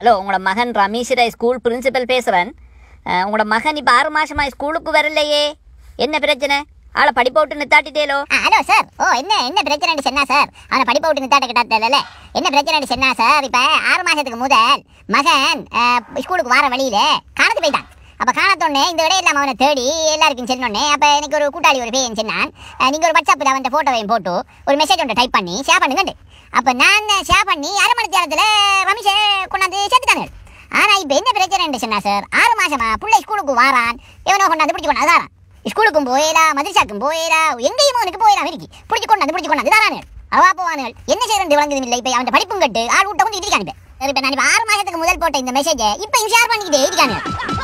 hello உங்களோட மகன் Ramesh Rai school principal பேசுகிறேன் உங்களோட மகன் இப்போ ஆறு மாதமாக ஸ்கூலுக்கு வரலையே என்ன பிரச்சனை ஆளை படிப்பு விட்டு நித்தாட்டிட்டேலோ ஹலோ சார் ஓ என்ன என்ன பிரச்சனை சொன்னா சார் அவனை படிப்பு விட்டு நித்தாட்ட கிட்டாத்தல என்ன பிரச்சனை சொன்னா சார் இப்போ ஆறு மாதத்துக்கு முதல் மகன் ஸ்கூலுக்கு வர வழியில் காணத்து போயிட்டான் அப்போ காணத்தோடனே இந்த விட இல்லாமல் அவனை தேடி எல்லாருக்கும் சொன்னோடனே அப்போ எனக்கு ஒரு கூட்டாளி ஒரு பையன் சொன்னான் நீங்கள் ஒரு வாட்ஸ்அப்பில் அவன் ஃபோட்டோவையும் போட்டு ஒரு மெசேஜ் ஒன்று டைப் பண்ணி ஷேர் பண்ணுங்கண்டு அப்போ நான் ஷேர் பண்ணி அரை மணி நேரத்தில் ஆனால் இப்போ என்ன பிரச்சனை சொன்னா சார் ஆறு மாசமா பிள்ளை ஸ்கூலுக்கு வாரான் எவனோ கொண்டாந்து பிடிச்சி கொண்டு தாரான் ஸ்கூலுக்கும் போயிடா மதிர்ச்சாக்கும் போயிடா எங்கேயும் அவனுக்கு போயிடா இருக்கு பிடிச்சி கொண்டாந்து பிடிச்சி கொண்டாந்து தாரானுகள் அவா போவானுகள் என்ன செய்யறது விளங்குது இல்லை இப்போ அவன் படிப்பும் கட்டு ஆள் விட்ட வந்து இடிக்கானுப்பேன் இப்போ நான் ஆறு மாதத்துக்கு முதல் போட்ட இந்த மெசேஜை இப்போ ஷேர் பண்ணிக்கிட்டே இருக்கானு